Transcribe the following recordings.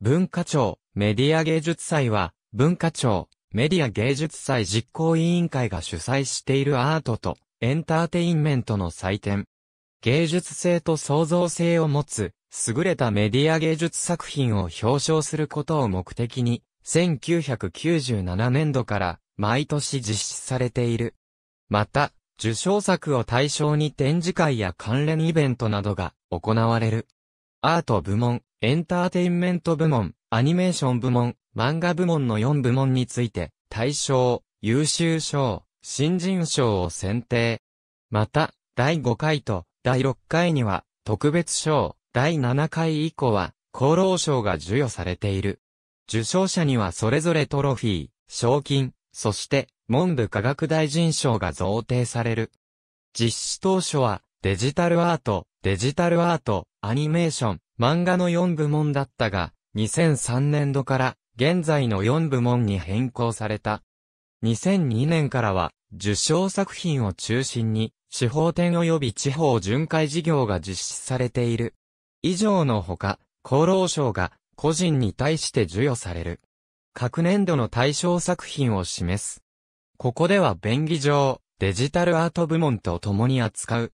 文化庁、メディア芸術祭は、文化庁、メディア芸術祭実行委員会が主催しているアートとエンターテインメントの祭典。芸術性と創造性を持つ、優れたメディア芸術作品を表彰することを目的に、1997年度から毎年実施されている。また、受賞作を対象に展示会や関連イベントなどが行われる。アート部門、エンターテインメント部門、アニメーション部門、漫画部門の4部門について、大賞、優秀賞、新人賞を選定。また、第5回と第6回には、特別賞、第7回以降は、厚労賞が授与されている。受賞者にはそれぞれトロフィー、賞金、そして、文部科学大臣賞が贈呈される。実施当初は、デジタルアート、デジタルアート、アニメーション、漫画の4部門だったが、2003年度から現在の4部門に変更された。2002年からは、受賞作品を中心に、地方展及び地方巡回事業が実施されている。以上のほか、厚労省が個人に対して授与される。各年度の対象作品を示す。ここでは便宜上、デジタルアート部門と共に扱う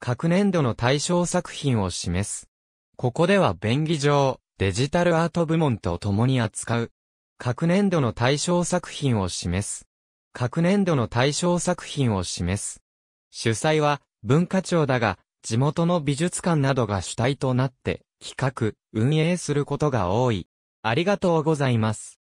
各年度の対象作品を示す。ここでは便宜上、デジタルアート部門と共に扱う。各年度の対象作品を示す。各年度の対象作品を示す。主催は文化庁だが、地元の美術館などが主体となって企画、運営することが多い。ありがとうございます。